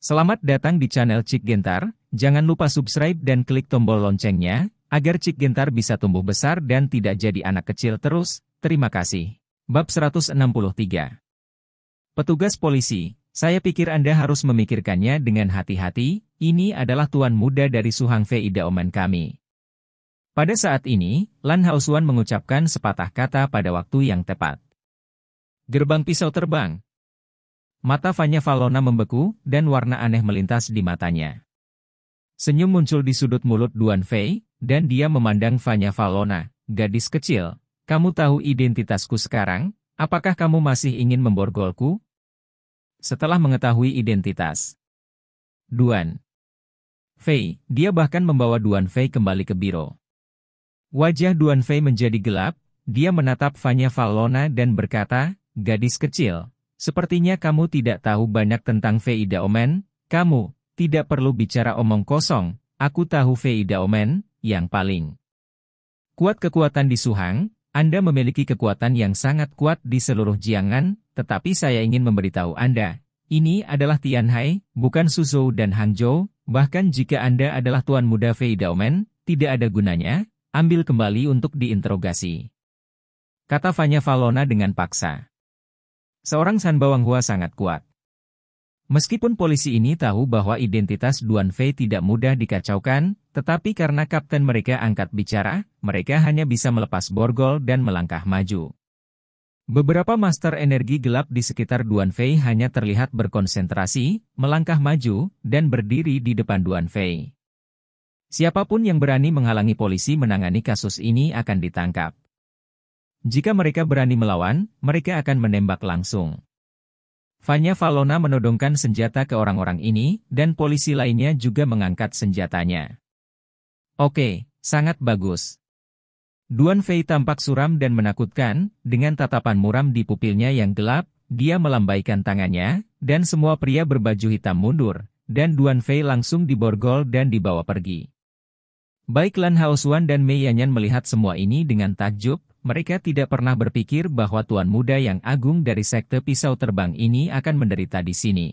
Selamat datang di channel Cik Gentar, jangan lupa subscribe dan klik tombol loncengnya, agar Cik Gentar bisa tumbuh besar dan tidak jadi anak kecil terus, terima kasih. Bab 163 Petugas polisi, saya pikir Anda harus memikirkannya dengan hati-hati, ini adalah tuan muda dari Suhang Fei Daoman kami. Pada saat ini, Lan Haosuan mengucapkan sepatah kata pada waktu yang tepat. Gerbang pisau terbang, Mata Vanya Valona membeku, dan warna aneh melintas di matanya. Senyum muncul di sudut mulut Duan Fei, dan dia memandang Vanya Valona, gadis kecil. Kamu tahu identitasku sekarang, apakah kamu masih ingin memborgolku? Setelah mengetahui identitas, Duan Fei, dia bahkan membawa Duan Fei kembali ke biro. Wajah Duan Fei menjadi gelap, dia menatap Vanya Valona dan berkata, gadis kecil, Sepertinya kamu tidak tahu banyak tentang Feida Omen, kamu, tidak perlu bicara omong kosong, aku tahu Feida Omen, yang paling kuat kekuatan di Suhang, Anda memiliki kekuatan yang sangat kuat di seluruh Jiangan, tetapi saya ingin memberitahu Anda, ini adalah Tianhai, bukan Suzhou dan Hangzhou, bahkan jika Anda adalah Tuan Muda Feida Omen, tidak ada gunanya, ambil kembali untuk diinterogasi. Kata Fanya Valona dengan paksa. Seorang San Bawang Hua sangat kuat. Meskipun polisi ini tahu bahwa identitas Duan Fei tidak mudah dikacaukan, tetapi karena kapten mereka angkat bicara, mereka hanya bisa melepas borgol dan melangkah maju. Beberapa master energi gelap di sekitar Duan Fei hanya terlihat berkonsentrasi, melangkah maju, dan berdiri di depan Duan Fei. Siapapun yang berani menghalangi polisi menangani kasus ini akan ditangkap. Jika mereka berani melawan, mereka akan menembak langsung. Vanya Valona menodongkan senjata ke orang-orang ini, dan polisi lainnya juga mengangkat senjatanya. Oke, sangat bagus. Duan Fei tampak suram dan menakutkan, dengan tatapan muram di pupilnya yang gelap, dia melambaikan tangannya, dan semua pria berbaju hitam mundur, dan Duan Fei langsung diborgol dan dibawa pergi. Baik Lan Haosuan dan Mei Yanyan melihat semua ini dengan takjub, mereka tidak pernah berpikir bahwa tuan muda yang agung dari sekte pisau terbang ini akan menderita di sini.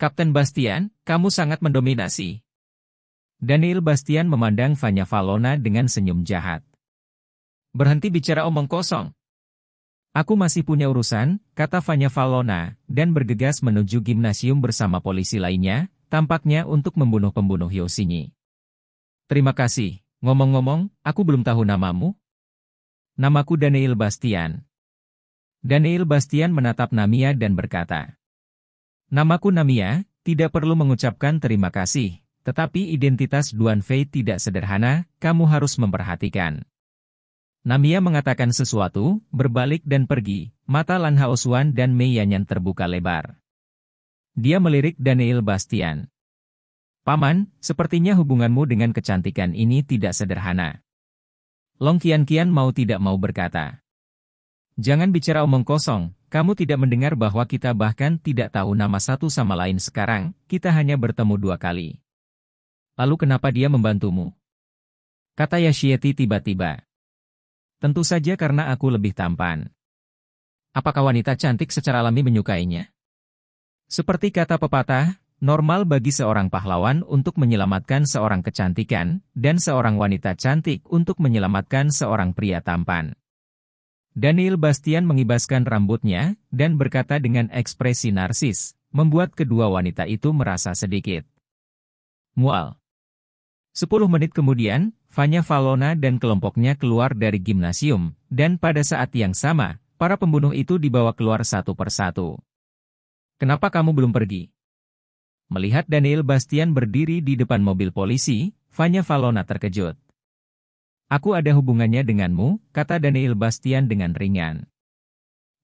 Kapten Bastian, kamu sangat mendominasi. Daniel Bastian memandang Vanya Valona dengan senyum jahat. Berhenti bicara omong kosong. Aku masih punya urusan, kata Vanya Valona, dan bergegas menuju gimnasium bersama polisi lainnya, tampaknya untuk membunuh pembunuh Yosinyi. Terima kasih. Ngomong-ngomong, aku belum tahu namamu, Namaku Daniel Bastian. Daniel Bastian menatap Namia dan berkata, Namaku Namia, tidak perlu mengucapkan terima kasih, tetapi identitas Duan Fei tidak sederhana, kamu harus memperhatikan. Namia mengatakan sesuatu, berbalik dan pergi, mata Lan Haosuan dan Mei Yanyan terbuka lebar. Dia melirik Daniel Bastian. Paman, sepertinya hubunganmu dengan kecantikan ini tidak sederhana. Long Kian Kian mau tidak mau berkata. Jangan bicara omong kosong, kamu tidak mendengar bahwa kita bahkan tidak tahu nama satu sama lain sekarang, kita hanya bertemu dua kali. Lalu kenapa dia membantumu? Kata Yashieti tiba-tiba. Tentu saja karena aku lebih tampan. Apakah wanita cantik secara alami menyukainya? Seperti kata pepatah, normal bagi seorang pahlawan untuk menyelamatkan seorang kecantikan, dan seorang wanita cantik untuk menyelamatkan seorang pria tampan. Daniel Bastian mengibaskan rambutnya, dan berkata dengan ekspresi narsis, membuat kedua wanita itu merasa sedikit. Mual. Sepuluh menit kemudian, Vanya Valona dan kelompoknya keluar dari gimnasium, dan pada saat yang sama, para pembunuh itu dibawa keluar satu persatu. Kenapa kamu belum pergi? Melihat Daniel Bastian berdiri di depan mobil polisi, Vanya Valona terkejut. Aku ada hubungannya denganmu, kata Daniel Bastian dengan ringan.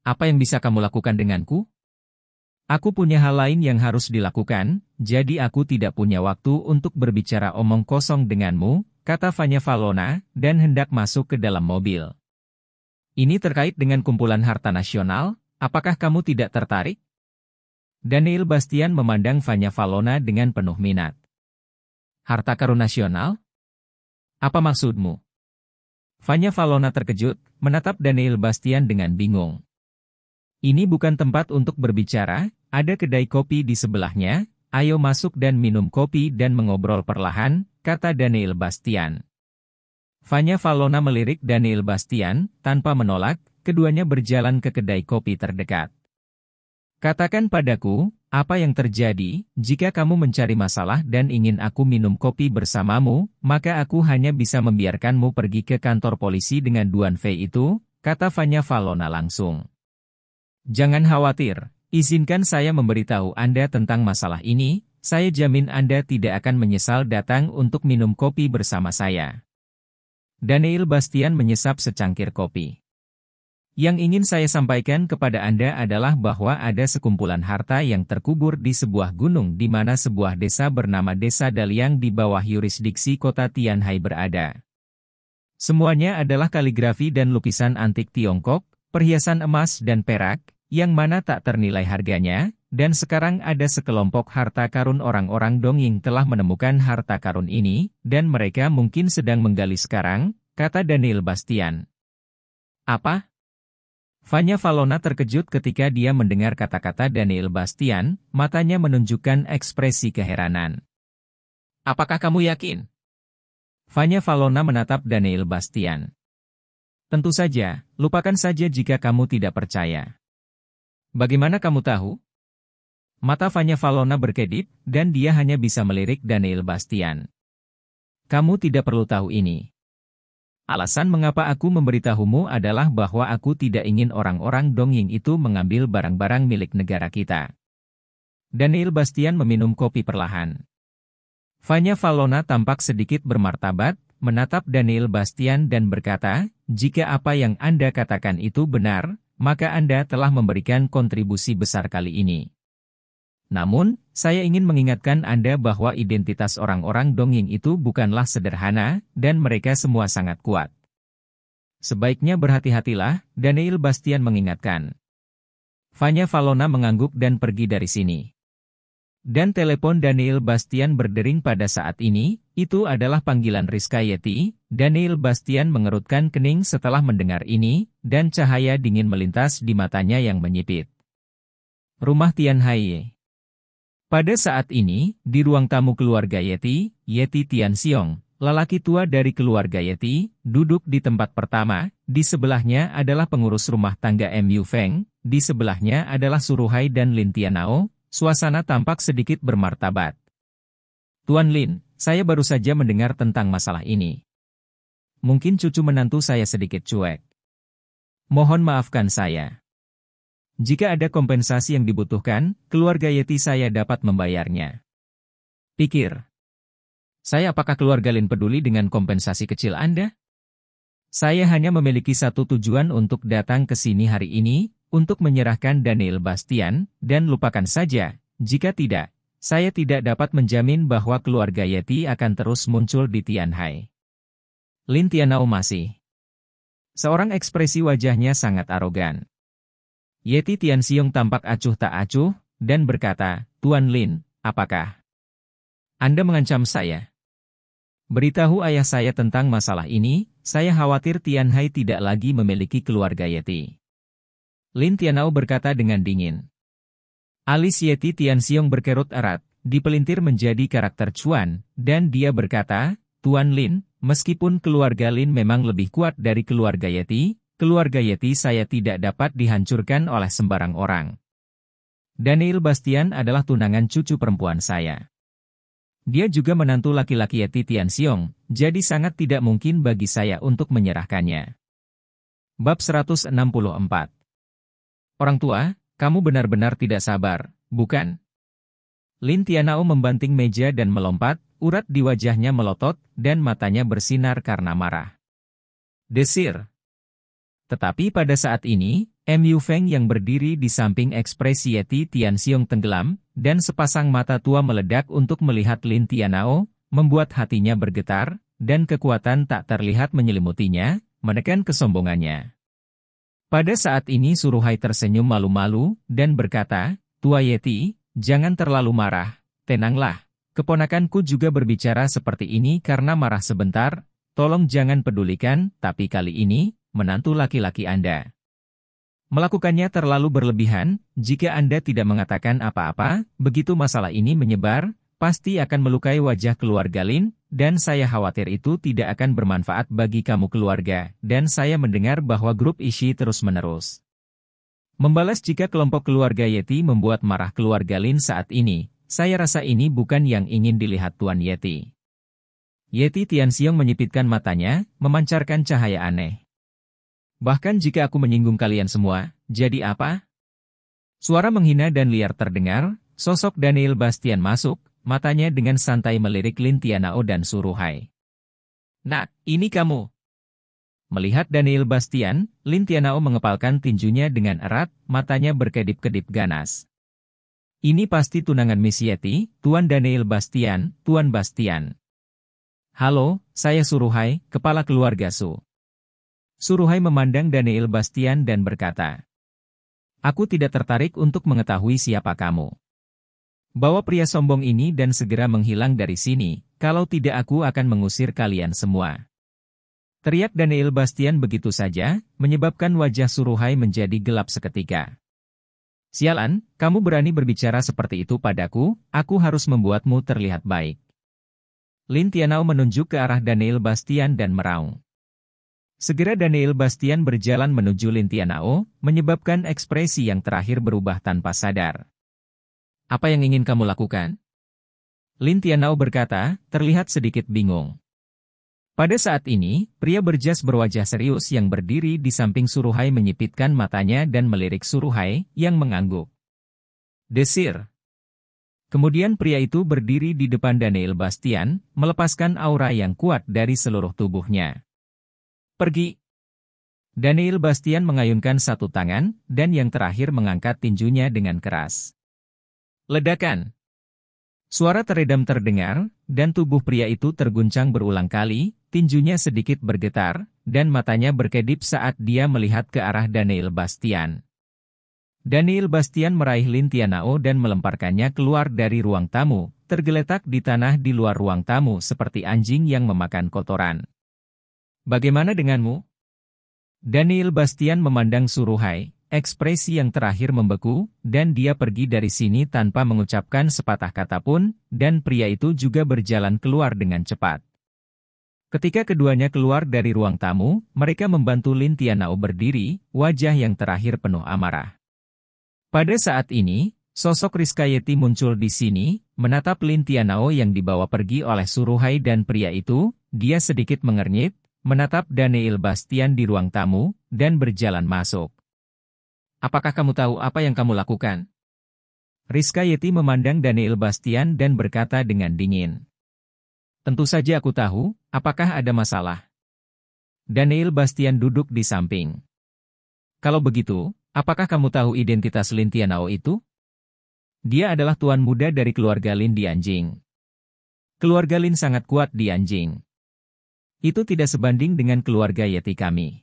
Apa yang bisa kamu lakukan denganku? Aku punya hal lain yang harus dilakukan, jadi aku tidak punya waktu untuk berbicara omong kosong denganmu, kata Vanya Valona, dan hendak masuk ke dalam mobil. Ini terkait dengan kumpulan harta nasional, apakah kamu tidak tertarik? Daniel Bastian memandang Vanya Valona dengan penuh minat. Harta karun nasional? Apa maksudmu? Vanya Valona terkejut, menatap Daniel Bastian dengan bingung. Ini bukan tempat untuk berbicara, ada kedai kopi di sebelahnya, ayo masuk dan minum kopi dan mengobrol perlahan, kata Daniel Bastian. Vanya Valona melirik Daniel Bastian, tanpa menolak, keduanya berjalan ke kedai kopi terdekat. Katakan padaku, apa yang terjadi, jika kamu mencari masalah dan ingin aku minum kopi bersamamu, maka aku hanya bisa membiarkanmu pergi ke kantor polisi dengan Duan Fei itu, kata Vanya Valona langsung. Jangan khawatir, izinkan saya memberitahu Anda tentang masalah ini, saya jamin Anda tidak akan menyesal datang untuk minum kopi bersama saya. Daniel Bastian menyesap secangkir kopi. Yang ingin saya sampaikan kepada Anda adalah bahwa ada sekumpulan harta yang terkubur di sebuah gunung di mana sebuah desa bernama Desa Daliang di bawah yurisdiksi kota Tianhai berada. Semuanya adalah kaligrafi dan lukisan antik Tiongkok, perhiasan emas dan perak, yang mana tak ternilai harganya, dan sekarang ada sekelompok harta karun orang-orang Dongying telah menemukan harta karun ini, dan mereka mungkin sedang menggali sekarang, kata Daniel Bastian. Apa? Fanya Valona terkejut ketika dia mendengar kata-kata Daniel Bastian, matanya menunjukkan ekspresi keheranan. Apakah kamu yakin? Fanya Valona menatap Daniel Bastian. Tentu saja, lupakan saja jika kamu tidak percaya. Bagaimana kamu tahu? Mata Fanya Valona berkedip, dan dia hanya bisa melirik Daniel Bastian. Kamu tidak perlu tahu ini. Alasan mengapa aku memberitahumu adalah bahwa aku tidak ingin orang-orang dongying itu mengambil barang-barang milik negara kita. Daniel Bastian meminum kopi perlahan. Fanya Valona tampak sedikit bermartabat, menatap Daniel Bastian dan berkata, jika apa yang Anda katakan itu benar, maka Anda telah memberikan kontribusi besar kali ini. Namun, saya ingin mengingatkan Anda bahwa identitas orang-orang dongeng itu bukanlah sederhana, dan mereka semua sangat kuat. Sebaiknya berhati-hatilah, Daniel Bastian mengingatkan. Fanya Valona mengangguk dan pergi dari sini. Dan telepon Daniel Bastian berdering pada saat ini, itu adalah panggilan Rizka Yeti. Daniel Bastian mengerutkan kening setelah mendengar ini, dan cahaya dingin melintas di matanya yang menyipit. Rumah Tian Haiye. Pada saat ini, di ruang tamu keluarga Yeti, Yeti Tian Xiong, lelaki tua dari keluarga Yeti, duduk di tempat pertama, di sebelahnya adalah pengurus rumah tangga MU Feng, di sebelahnya adalah Suruhai dan Lin Tianao, suasana tampak sedikit bermartabat. Tuan Lin, saya baru saja mendengar tentang masalah ini. Mungkin cucu menantu saya sedikit cuek. Mohon maafkan saya. Jika ada kompensasi yang dibutuhkan, keluarga Yeti saya dapat membayarnya. Pikir. Saya apakah keluarga Lin peduli dengan kompensasi kecil Anda? Saya hanya memiliki satu tujuan untuk datang ke sini hari ini, untuk menyerahkan Daniel Bastian, dan lupakan saja, jika tidak, saya tidak dapat menjamin bahwa keluarga Yeti akan terus muncul di Tianhai. Lin Tianao masih. Seorang ekspresi wajahnya sangat arogan. Yeti Tian Tianxiong tampak acuh tak acuh, dan berkata, Tuan Lin, apakah Anda mengancam saya? Beritahu ayah saya tentang masalah ini, saya khawatir Tian Hai tidak lagi memiliki keluarga Yeti. Lin Tianao berkata dengan dingin. Alis Yeti Tian Tianxiong berkerut erat, dipelintir menjadi karakter cuan, dan dia berkata, Tuan Lin, meskipun keluarga Lin memang lebih kuat dari keluarga Yeti, keluarga Yeti saya tidak dapat dihancurkan oleh sembarang orang. Daniel Bastian adalah tunangan cucu perempuan saya. Dia juga menantu laki-laki Yeti Tian Xiong, jadi sangat tidak mungkin bagi saya untuk menyerahkannya. Bab 164 Orang tua, kamu benar-benar tidak sabar, bukan? Lin Tianao membanting meja dan melompat, urat di wajahnya melotot, dan matanya bersinar karena marah. Desir, tetapi pada saat ini, MU Feng yang berdiri di samping ekspresi Yeti Tian Xiong tenggelam, dan sepasang mata tua meledak untuk melihat Lin Tianao, membuat hatinya bergetar, dan kekuatan tak terlihat menyelimutinya, menekan kesombongannya. Pada saat ini Suruhai tersenyum malu-malu, dan berkata, Tua Yeti, jangan terlalu marah, tenanglah, keponakanku juga berbicara seperti ini karena marah sebentar, tolong jangan pedulikan, tapi kali ini, menantu laki-laki Anda. Melakukannya terlalu berlebihan, jika Anda tidak mengatakan apa-apa, begitu masalah ini menyebar, pasti akan melukai wajah keluarga Lin, dan saya khawatir itu tidak akan bermanfaat bagi kamu keluarga, dan saya mendengar bahwa grup Ishi terus-menerus. Membalas jika kelompok keluarga Yeti membuat marah keluarga Lin saat ini, saya rasa ini bukan yang ingin dilihat Tuan Yeti. Yeti Tian Xiong menyipitkan matanya, memancarkan cahaya aneh. Bahkan jika aku menyinggung kalian semua, jadi apa? Suara menghina dan liar terdengar, sosok Daniel Bastian masuk, matanya dengan santai melirik Lintianao dan Suruhai. Nak, ini kamu. Melihat Daniel Bastian, Lintianao mengepalkan tinjunya dengan erat, matanya berkedip-kedip ganas. Ini pasti tunangan Miss Yeti, Tuan Daniel Bastian, Tuan Bastian. Halo, saya Suruhai, kepala keluarga Su. Suruhai memandang Daniel Bastian dan berkata, Aku tidak tertarik untuk mengetahui siapa kamu. Bawa pria sombong ini dan segera menghilang dari sini, kalau tidak aku akan mengusir kalian semua. Teriak Daniel Bastian begitu saja, menyebabkan wajah Suruhai menjadi gelap seketika. Sialan, kamu berani berbicara seperti itu padaku, aku harus membuatmu terlihat baik. Lin Tianao menunjuk ke arah Daniel Bastian dan meraung. Segera Daniel Bastian berjalan menuju Lintianao, menyebabkan ekspresi yang terakhir berubah tanpa sadar. Apa yang ingin kamu lakukan? Lintianao berkata, terlihat sedikit bingung. Pada saat ini, pria berjas berwajah serius yang berdiri di samping Suruhai menyipitkan matanya dan melirik Suruhai, yang mengangguk. Desir. Kemudian pria itu berdiri di depan Daniel Bastian, melepaskan aura yang kuat dari seluruh tubuhnya. Pergi. Daniel Bastian mengayunkan satu tangan, dan yang terakhir mengangkat tinjunya dengan keras. Ledakan. Suara teredam terdengar, dan tubuh pria itu terguncang berulang kali, tinjunya sedikit bergetar, dan matanya berkedip saat dia melihat ke arah Daniel Bastian. Daniel Bastian meraih Lintianao dan melemparkannya keluar dari ruang tamu, tergeletak di tanah di luar ruang tamu seperti anjing yang memakan kotoran. Bagaimana denganmu? Daniel Bastian memandang Suruhai, ekspresi yang terakhir membeku, dan dia pergi dari sini tanpa mengucapkan sepatah kata pun, dan pria itu juga berjalan keluar dengan cepat. Ketika keduanya keluar dari ruang tamu, mereka membantu Lin Tianao berdiri, wajah yang terakhir penuh amarah. Pada saat ini, sosok Rizkayeti muncul di sini, menatap Lin Tianao yang dibawa pergi oleh Suruhai dan pria itu, dia sedikit mengernyit, menatap Daniel Bastian di ruang tamu, dan berjalan masuk. Apakah kamu tahu apa yang kamu lakukan? Rizka Yeti memandang Daniel Bastian dan berkata dengan dingin. Tentu saja aku tahu, apakah ada masalah? Daniel Bastian duduk di samping. Kalau begitu, apakah kamu tahu identitas Lin Tianao itu? Dia adalah tuan muda dari keluarga Lin di anjing. Keluarga Lin sangat kuat di anjing. Itu tidak sebanding dengan keluarga Yeti kami.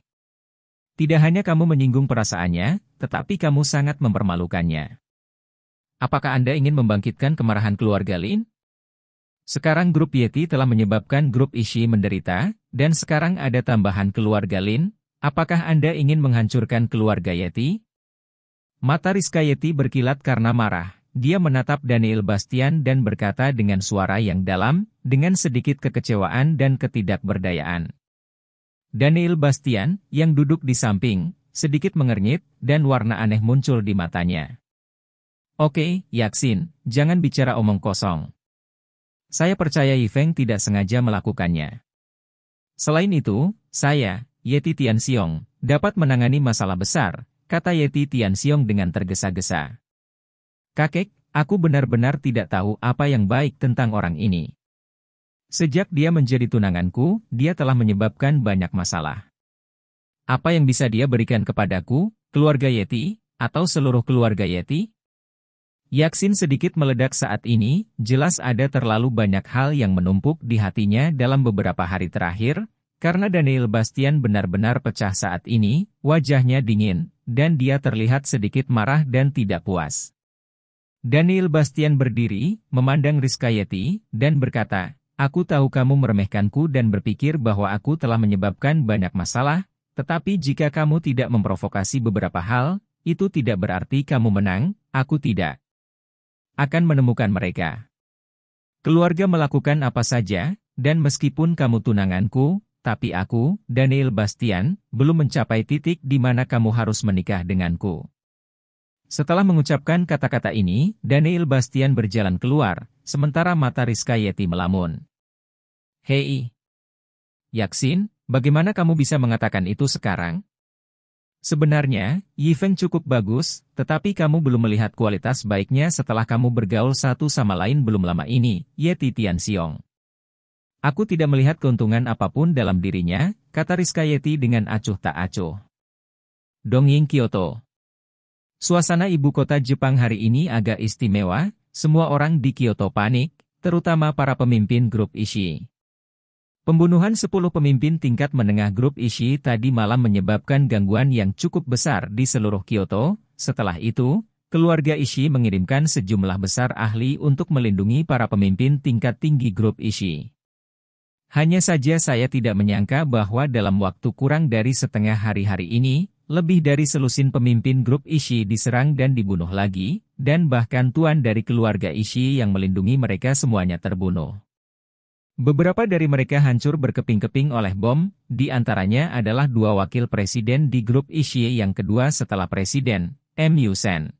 Tidak hanya kamu menyinggung perasaannya, tetapi kamu sangat mempermalukannya. Apakah Anda ingin membangkitkan kemarahan keluarga Lin? Sekarang grup Yeti telah menyebabkan grup Ishi menderita, dan sekarang ada tambahan keluarga Lin. Apakah Anda ingin menghancurkan keluarga Yeti? Mata Rizka Yeti berkilat karena marah. Dia menatap Daniel Bastian dan berkata dengan suara yang dalam, dengan sedikit kekecewaan dan ketidakberdayaan. Daniel Bastian, yang duduk di samping, sedikit mengernyit, dan warna aneh muncul di matanya. Oke, Yaksin, jangan bicara omong kosong. Saya percaya Yifeng tidak sengaja melakukannya. Selain itu, saya, Yeti Tian Xiong, dapat menangani masalah besar, kata Yeti Tian Xiong dengan tergesa-gesa. Kakek, aku benar-benar tidak tahu apa yang baik tentang orang ini. Sejak dia menjadi tunanganku, dia telah menyebabkan banyak masalah. Apa yang bisa dia berikan kepadaku, keluarga Yeti, atau seluruh keluarga Yeti? Yaksin sedikit meledak saat ini, jelas ada terlalu banyak hal yang menumpuk di hatinya dalam beberapa hari terakhir, karena Daniel Bastian benar-benar pecah saat ini, wajahnya dingin, dan dia terlihat sedikit marah dan tidak puas. Daniel Bastian berdiri, memandang Rizkayati, dan berkata, Aku tahu kamu meremehkanku dan berpikir bahwa aku telah menyebabkan banyak masalah, tetapi jika kamu tidak memprovokasi beberapa hal, itu tidak berarti kamu menang, aku tidak akan menemukan mereka. Keluarga melakukan apa saja, dan meskipun kamu tunanganku, tapi aku, Daniel Bastian, belum mencapai titik di mana kamu harus menikah denganku. Setelah mengucapkan kata-kata ini, Daniel Bastian berjalan keluar, sementara mata Rizka Yeti melamun. Hei! Yaksin, bagaimana kamu bisa mengatakan itu sekarang? Sebenarnya, Yifeng cukup bagus, tetapi kamu belum melihat kualitas baiknya setelah kamu bergaul satu sama lain belum lama ini, Yeti Tianxiong. Aku tidak melihat keuntungan apapun dalam dirinya, kata Rizka Yeti dengan acuh tak acuh. Dong Ying Kyoto Suasana ibu kota Jepang hari ini agak istimewa, semua orang di Kyoto panik, terutama para pemimpin grup Ishi. Pembunuhan 10 pemimpin tingkat menengah grup Ishi tadi malam menyebabkan gangguan yang cukup besar di seluruh Kyoto, setelah itu, keluarga Ishi mengirimkan sejumlah besar ahli untuk melindungi para pemimpin tingkat tinggi grup Ishi. Hanya saja saya tidak menyangka bahwa dalam waktu kurang dari setengah hari hari ini, lebih dari selusin pemimpin grup Ishi diserang dan dibunuh lagi, dan bahkan tuan dari keluarga Ishi yang melindungi mereka semuanya terbunuh. Beberapa dari mereka hancur berkeping-keping oleh bom, di antaranya adalah dua wakil presiden di grup Ishi yang kedua setelah presiden, M. Yusen.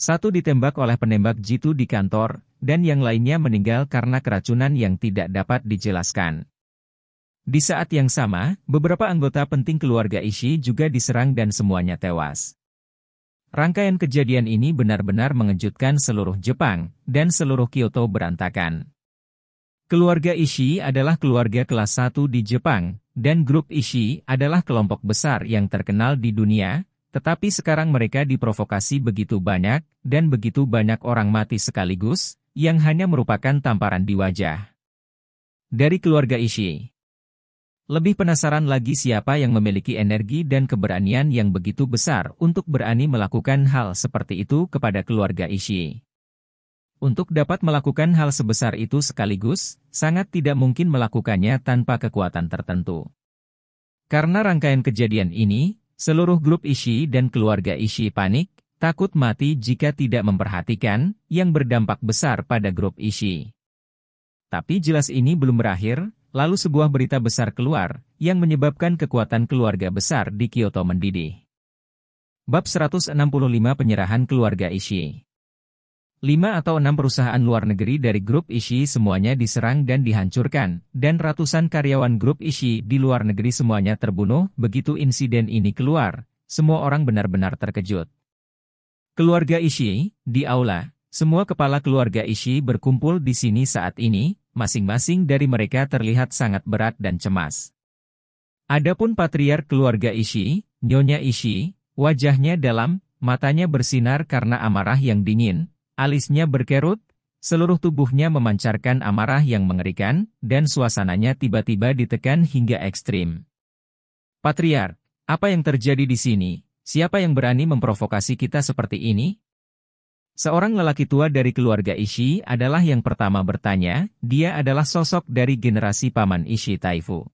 Satu ditembak oleh penembak jitu di kantor, dan yang lainnya meninggal karena keracunan yang tidak dapat dijelaskan. Di saat yang sama, beberapa anggota penting keluarga Ishi juga diserang dan semuanya tewas. Rangkaian kejadian ini benar-benar mengejutkan seluruh Jepang, dan seluruh Kyoto berantakan. Keluarga Ishi adalah keluarga kelas 1 di Jepang, dan grup Ishi adalah kelompok besar yang terkenal di dunia, tetapi sekarang mereka diprovokasi begitu banyak, dan begitu banyak orang mati sekaligus, yang hanya merupakan tamparan di wajah. Dari keluarga Ishii. Lebih penasaran lagi siapa yang memiliki energi dan keberanian yang begitu besar untuk berani melakukan hal seperti itu kepada keluarga Ishii. Untuk dapat melakukan hal sebesar itu sekaligus, sangat tidak mungkin melakukannya tanpa kekuatan tertentu. Karena rangkaian kejadian ini, seluruh grup Ishii dan keluarga Ishii panik, takut mati jika tidak memperhatikan, yang berdampak besar pada grup Ishii. Tapi jelas ini belum berakhir, lalu sebuah berita besar keluar, yang menyebabkan kekuatan keluarga besar di Kyoto mendidih. Bab 165 Penyerahan Keluarga Ishii Lima atau enam perusahaan luar negeri dari grup Ishii semuanya diserang dan dihancurkan, dan ratusan karyawan grup Ishii di luar negeri semuanya terbunuh begitu insiden ini keluar, semua orang benar-benar terkejut. Keluarga Ishii, di aula, semua kepala keluarga Ishii berkumpul di sini saat ini, masing-masing dari mereka terlihat sangat berat dan cemas. Adapun patriar keluarga Ishi, Nyonya Ishi, wajahnya dalam, matanya bersinar karena amarah yang dingin, alisnya berkerut, seluruh tubuhnya memancarkan amarah yang mengerikan, dan suasananya tiba-tiba ditekan hingga ekstrim. Patriar, apa yang terjadi di sini? Siapa yang berani memprovokasi kita seperti ini? Seorang lelaki tua dari keluarga Ishi adalah yang pertama bertanya, dia adalah sosok dari generasi paman Ishi Taifu.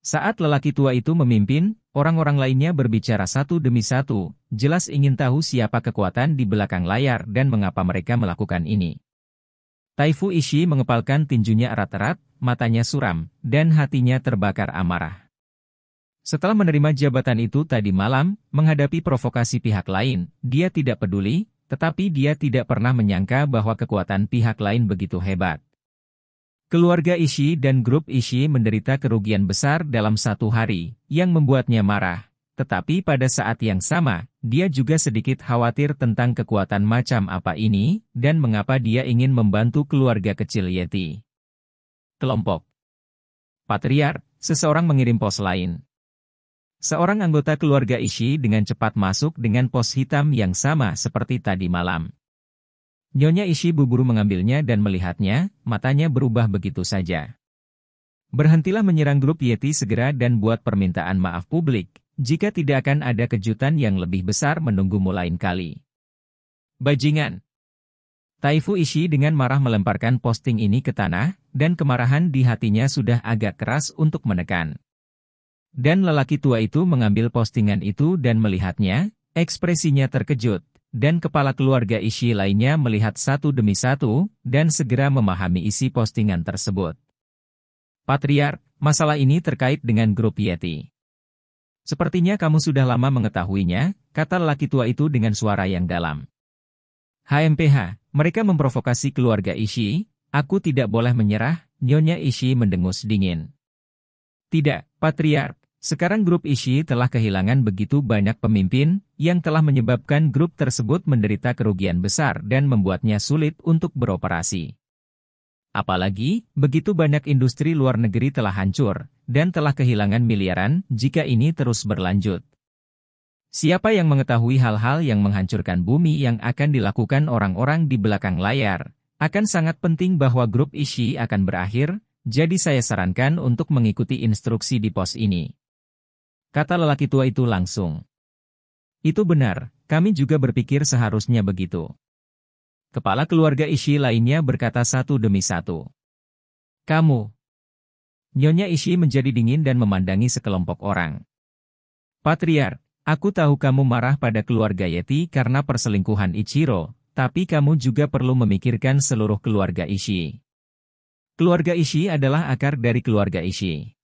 Saat lelaki tua itu memimpin, orang-orang lainnya berbicara satu demi satu, jelas ingin tahu siapa kekuatan di belakang layar dan mengapa mereka melakukan ini. Taifu Ishi mengepalkan tinjunya erat-erat, matanya suram, dan hatinya terbakar amarah. Setelah menerima jabatan itu tadi malam, menghadapi provokasi pihak lain, dia tidak peduli, tetapi dia tidak pernah menyangka bahwa kekuatan pihak lain begitu hebat. Keluarga Ishii dan grup Ishii menderita kerugian besar dalam satu hari, yang membuatnya marah. Tetapi pada saat yang sama, dia juga sedikit khawatir tentang kekuatan macam apa ini, dan mengapa dia ingin membantu keluarga kecil Yeti. Kelompok Patriar, seseorang mengirim pos lain. Seorang anggota keluarga Ishi dengan cepat masuk dengan pos hitam yang sama seperti tadi malam. Nyonya Ishi buru mengambilnya dan melihatnya, matanya berubah begitu saja. Berhentilah menyerang grup Yeti segera dan buat permintaan maaf publik, jika tidak akan ada kejutan yang lebih besar menunggu lain kali. Bajingan Taifu Ishi dengan marah melemparkan posting ini ke tanah, dan kemarahan di hatinya sudah agak keras untuk menekan. Dan lelaki tua itu mengambil postingan itu dan melihatnya, ekspresinya terkejut, dan kepala keluarga Ishi lainnya melihat satu demi satu, dan segera memahami isi postingan tersebut. Patriark, masalah ini terkait dengan grup Yeti. Sepertinya kamu sudah lama mengetahuinya, kata lelaki tua itu dengan suara yang dalam. HMPH, mereka memprovokasi keluarga Ishi, aku tidak boleh menyerah, nyonya Ishi mendengus dingin. Tidak, Patriark, sekarang grup Ishi telah kehilangan begitu banyak pemimpin, yang telah menyebabkan grup tersebut menderita kerugian besar dan membuatnya sulit untuk beroperasi. Apalagi, begitu banyak industri luar negeri telah hancur, dan telah kehilangan miliaran jika ini terus berlanjut. Siapa yang mengetahui hal-hal yang menghancurkan bumi yang akan dilakukan orang-orang di belakang layar, akan sangat penting bahwa grup Ishi akan berakhir, jadi saya sarankan untuk mengikuti instruksi di pos ini kata lelaki tua itu langsung. Itu benar, kami juga berpikir seharusnya begitu. Kepala keluarga Ishi lainnya berkata satu demi satu. Kamu. Nyonya Ishi menjadi dingin dan memandangi sekelompok orang. Patriar, aku tahu kamu marah pada keluarga Yeti karena perselingkuhan Ichiro, tapi kamu juga perlu memikirkan seluruh keluarga Ishi. Keluarga Ishi adalah akar dari keluarga Ishi.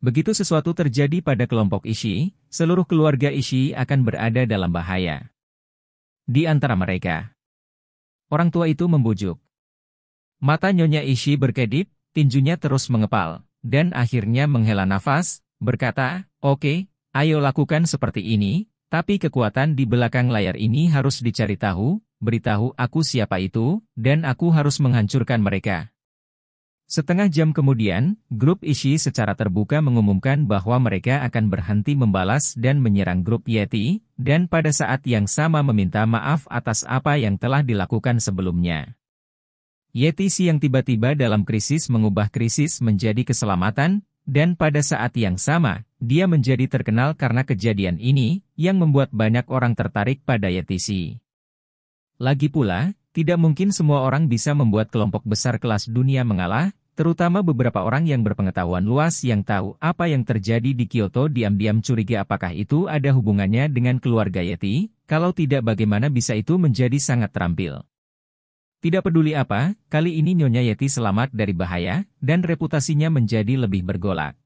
Begitu sesuatu terjadi pada kelompok Ishii, seluruh keluarga Ishii akan berada dalam bahaya. Di antara mereka, orang tua itu membujuk. Mata Nyonya Ishii berkedip, tinjunya terus mengepal, dan akhirnya menghela nafas, berkata, Oke, okay, ayo lakukan seperti ini, tapi kekuatan di belakang layar ini harus dicari tahu, beritahu aku siapa itu, dan aku harus menghancurkan mereka. Setengah jam kemudian, grup Ishi secara terbuka mengumumkan bahwa mereka akan berhenti membalas dan menyerang grup Yeti, dan pada saat yang sama meminta maaf atas apa yang telah dilakukan sebelumnya. Yeti si yang tiba-tiba dalam krisis mengubah krisis menjadi keselamatan, dan pada saat yang sama, dia menjadi terkenal karena kejadian ini, yang membuat banyak orang tertarik pada Yeti si. Lagi pula, tidak mungkin semua orang bisa membuat kelompok besar kelas dunia mengalah, terutama beberapa orang yang berpengetahuan luas yang tahu apa yang terjadi di Kyoto diam-diam curiga apakah itu ada hubungannya dengan keluarga Yeti, kalau tidak bagaimana bisa itu menjadi sangat terampil. Tidak peduli apa, kali ini Nyonya Yeti selamat dari bahaya, dan reputasinya menjadi lebih bergolak.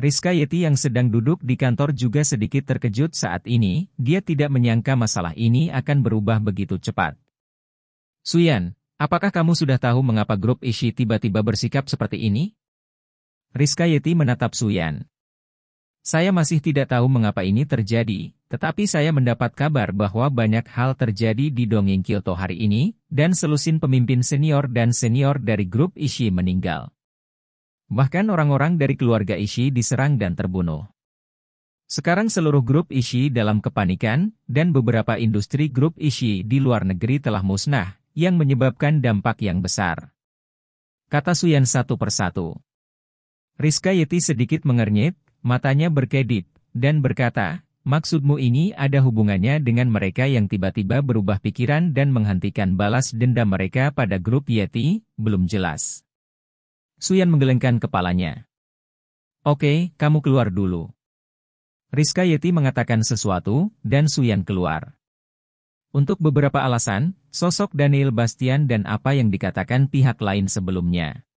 Rizka Yeti yang sedang duduk di kantor juga sedikit terkejut saat ini, dia tidak menyangka masalah ini akan berubah begitu cepat. Suyan, Apakah kamu sudah tahu mengapa grup Ishi tiba-tiba bersikap seperti ini? Rizka Yeti menatap Suyan. Saya masih tidak tahu mengapa ini terjadi, tetapi saya mendapat kabar bahwa banyak hal terjadi di Dongeng Kyoto hari ini, dan selusin pemimpin senior dan senior dari grup Ishi meninggal. Bahkan orang-orang dari keluarga Ishi diserang dan terbunuh. Sekarang seluruh grup Ishi dalam kepanikan, dan beberapa industri grup Ishi di luar negeri telah musnah, yang menyebabkan dampak yang besar. Kata Suyan satu persatu. Rizka Yeti sedikit mengernyit, matanya berkedip, dan berkata, maksudmu ini ada hubungannya dengan mereka yang tiba-tiba berubah pikiran dan menghentikan balas dendam mereka pada grup Yeti, belum jelas. Suyan menggelengkan kepalanya. Oke, kamu keluar dulu. Rizka Yeti mengatakan sesuatu, dan Suyan keluar. Untuk beberapa alasan, sosok Daniel Bastian dan apa yang dikatakan pihak lain sebelumnya.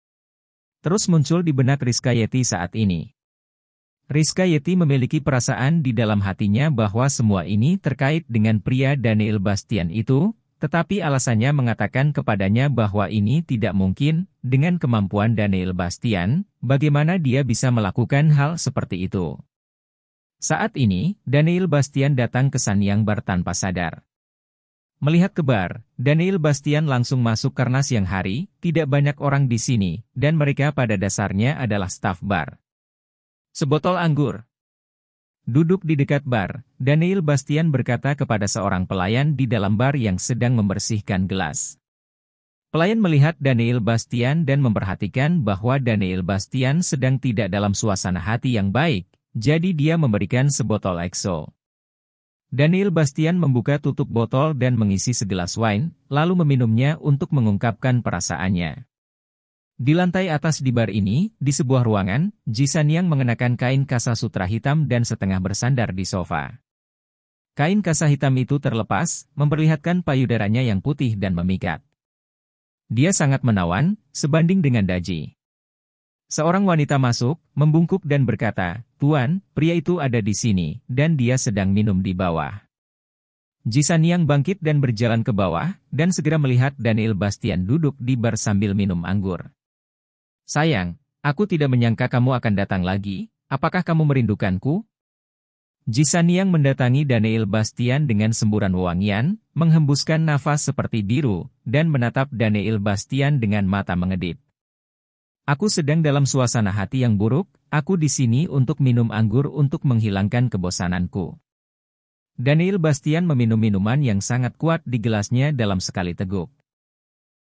Terus muncul di benak Rizka Yeti saat ini. Rizka Yeti memiliki perasaan di dalam hatinya bahwa semua ini terkait dengan pria Daniel Bastian itu, tetapi alasannya mengatakan kepadanya bahwa ini tidak mungkin, dengan kemampuan Daniel Bastian, bagaimana dia bisa melakukan hal seperti itu. Saat ini, Daniel Bastian datang ke San Yang Bar tanpa sadar. Melihat ke bar, Daniel Bastian langsung masuk karena siang hari, tidak banyak orang di sini, dan mereka pada dasarnya adalah staff bar. Sebotol anggur. Duduk di dekat bar, Daniel Bastian berkata kepada seorang pelayan di dalam bar yang sedang membersihkan gelas. Pelayan melihat Daniel Bastian dan memperhatikan bahwa Daniel Bastian sedang tidak dalam suasana hati yang baik, jadi dia memberikan sebotol EXO. Daniel Bastian membuka tutup botol dan mengisi segelas wine, lalu meminumnya untuk mengungkapkan perasaannya. Di lantai atas di bar ini, di sebuah ruangan, Jisan yang mengenakan kain kasa sutra hitam dan setengah bersandar di sofa. Kain kasa hitam itu terlepas, memperlihatkan payudaranya yang putih dan memikat. Dia sangat menawan, sebanding dengan Daji. Seorang wanita masuk, membungkuk dan berkata, Tuan, pria itu ada di sini, dan dia sedang minum di bawah. Jisan Yang bangkit dan berjalan ke bawah, dan segera melihat Daniel Bastian duduk di bar sambil minum anggur. Sayang, aku tidak menyangka kamu akan datang lagi, apakah kamu merindukanku? Jisan Yang mendatangi Daniel Bastian dengan semburan wangian, menghembuskan nafas seperti biru, dan menatap Daniel Bastian dengan mata mengedip. Aku sedang dalam suasana hati yang buruk, aku di sini untuk minum anggur untuk menghilangkan kebosananku. Daniel Bastian meminum minuman yang sangat kuat di gelasnya dalam sekali teguk.